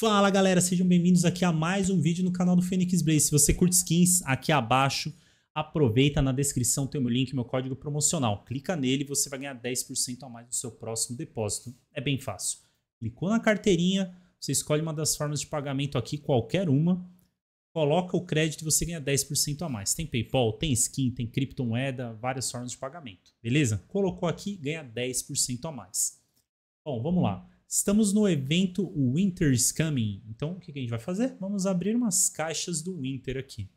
Fala galera, sejam bem-vindos aqui a mais um vídeo no canal do Fênix Blaze. Se você curte skins, aqui abaixo, aproveita na descrição tem o meu link, meu código promocional. Clica nele e você vai ganhar 10% a mais no seu próximo depósito. É bem fácil. Clicou na carteirinha, você escolhe uma das formas de pagamento aqui, qualquer uma. Coloca o crédito e você ganha 10% a mais. Tem PayPal, tem skin, tem criptomoeda, várias formas de pagamento. Beleza? Colocou aqui, ganha 10% a mais. Bom, vamos lá. Estamos no evento Winter is Coming. Então, o que a gente vai fazer? Vamos abrir umas caixas do Winter aqui.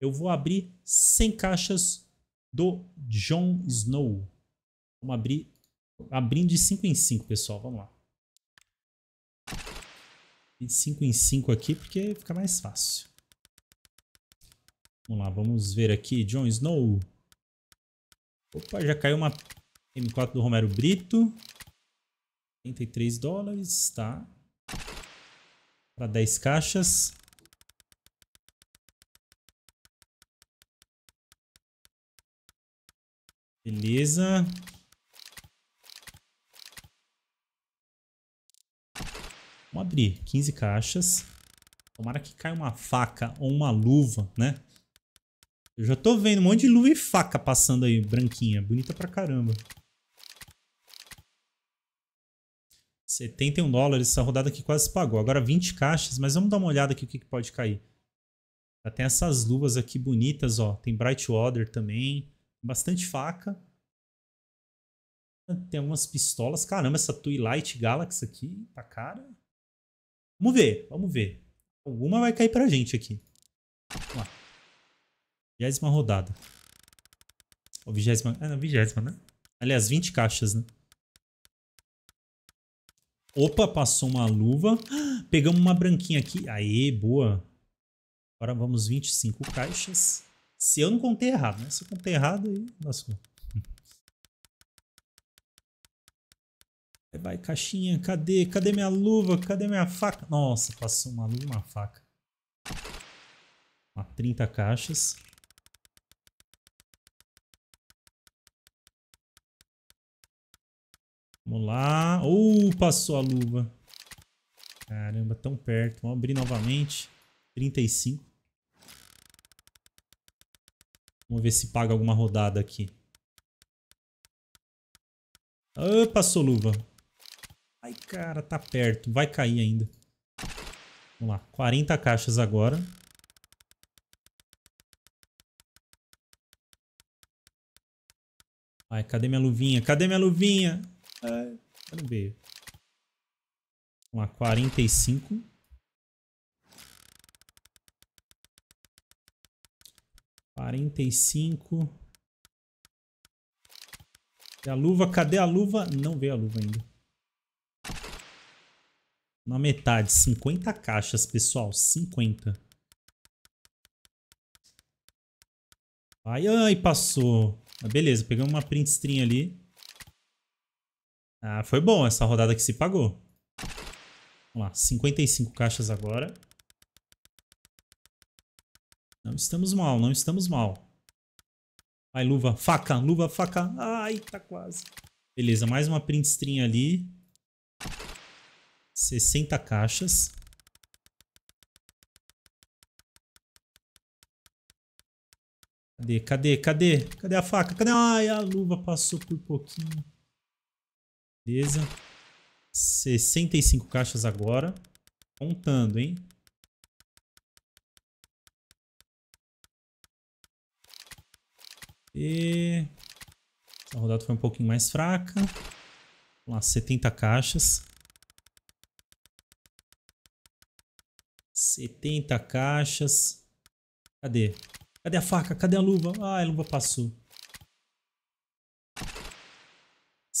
Eu vou abrir 100 caixas do Jon Snow. Vamos abrir abrindo de 5 em 5, pessoal. Vamos lá. De 5 em 5 aqui, porque fica mais fácil. Vamos lá, vamos ver aqui. Jon Snow. Opa, já caiu uma M4 do Romero Brito. 43 dólares, tá? Para 10 caixas. Beleza. Vamos abrir 15 caixas. Tomara que caia uma faca ou uma luva, né? Eu já tô vendo um monte de luva e faca passando aí, branquinha. Bonita pra caramba. 71 dólares, essa rodada que quase pagou. Agora 20 caixas, mas vamos dar uma olhada aqui o que, pode cair. Já tem essas luvas aqui bonitas, ó. Tem bright Water também. Bastante faca. Tem algumas pistolas. Caramba, essa Twilight Galaxy aqui tá cara. Vamos ver, vamos ver. Alguma vai cair pra gente aqui. Vamos lá. Vigésima rodada. Ou vigésima... É, não, vigésima, né? Aliás, 20 caixas, né? Opa, passou uma luva. Pegamos uma branquinha aqui. Aê, boa. Agora vamos 25 caixas. Se eu não contei errado, né? Se eu contei errado, aí lascou. Vai, caixinha, cadê? Cadê minha luva? Cadê minha faca? Nossa, passou uma luva e uma faca. Uma 30 caixas. Vamos lá. Uh, passou a luva. Caramba, tão perto. Vamos abrir novamente. 35. Vamos ver se paga alguma rodada aqui. Uh, passou luva. Ai, cara, tá perto. Vai cair ainda. Vamos lá. 40 caixas agora. Ai, cadê minha luvinha? Cadê minha luvinha? É. Quero ver. Vamos lá, 45. Quarenta e cinco. a luva? Cadê a luva? Não veio a luva ainda. Na metade, 50 caixas, pessoal. 50. Ai, ai, passou. beleza, pegamos uma print string ali. Ah, foi bom essa rodada que se pagou. Vamos lá, 55 caixas agora. Não estamos mal, não estamos mal. Vai, luva, faca, luva, faca. Ai, tá quase. Beleza, mais uma print printstrinha ali. 60 caixas. Cadê, cadê, cadê? Cadê a faca? Cadê? Ai, a luva passou por pouquinho. Beleza. 65 caixas agora. Contando, hein? E... a rodada foi um pouquinho mais fraca. Vamos lá, 70 caixas. 70 caixas. Cadê? Cadê a faca? Cadê a luva? Ah, a luva passou.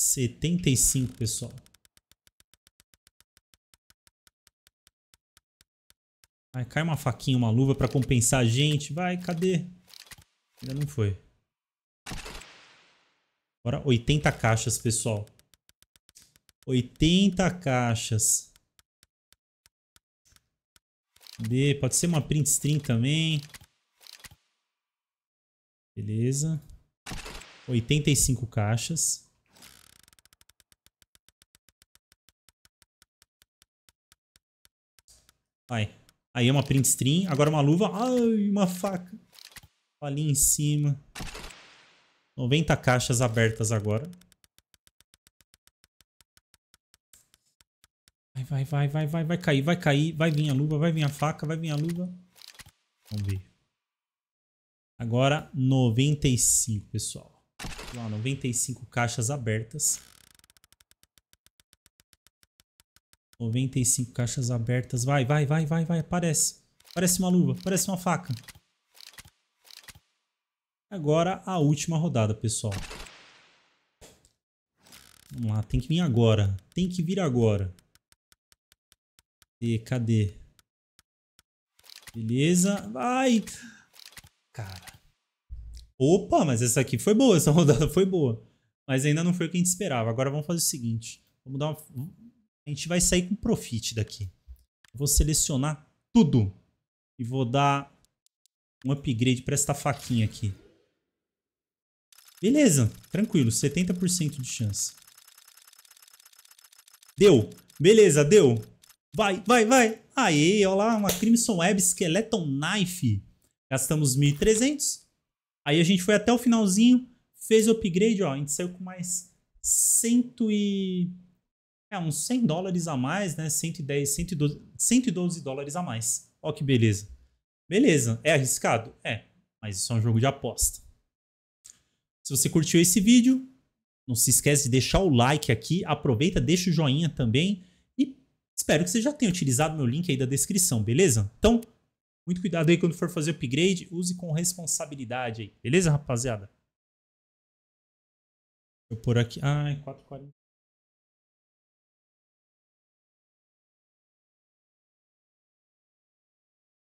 75, pessoal. Vai, cai uma faquinha, uma luva para compensar a gente. Vai, cadê? Ainda não foi. Agora 80 caixas, pessoal. 80 caixas. Cadê? Pode ser uma print string também. Beleza. 85 caixas. Vai. Aí é uma print string. Agora uma luva. Ai, uma faca. Ali em cima. 90 caixas abertas agora. Vai, vai, vai, vai, vai cair, vai cair. Vai vir a luva, vai vir a faca, vai vir a luva. Vamos ver. Agora 95, pessoal. Lá, 95 caixas abertas. 95 caixas abertas. Vai, vai, vai, vai, vai. Aparece. Parece uma luva, parece uma faca. Agora a última rodada, pessoal. Vamos lá, tem que vir agora. Tem que vir agora. E cadê? Beleza. Vai! Cara. Opa, mas essa aqui foi boa. Essa rodada foi boa. Mas ainda não foi o que a gente esperava. Agora vamos fazer o seguinte. Vamos dar uma... A gente vai sair com profit daqui. Vou selecionar tudo e vou dar um upgrade para esta faquinha aqui. Beleza, tranquilo, 70% de chance. Deu, beleza, deu. Vai, vai, vai. Aê, olha lá, uma Crimson Web Skeleton Knife. Gastamos 1.300. Aí a gente foi até o finalzinho, fez o upgrade, ó. A gente saiu com mais 100 e é uns 100 dólares a mais, né? 110, 112, 112 dólares a mais. Ó que beleza. Beleza, é arriscado? É, mas isso é um jogo de aposta. Se você curtiu esse vídeo, não se esquece de deixar o like aqui, aproveita, deixa o joinha também e espero que você já tenha utilizado meu link aí da descrição, beleza? Então, muito cuidado aí quando for fazer upgrade, use com responsabilidade aí, beleza, rapaziada? Eu por aqui, ai, 440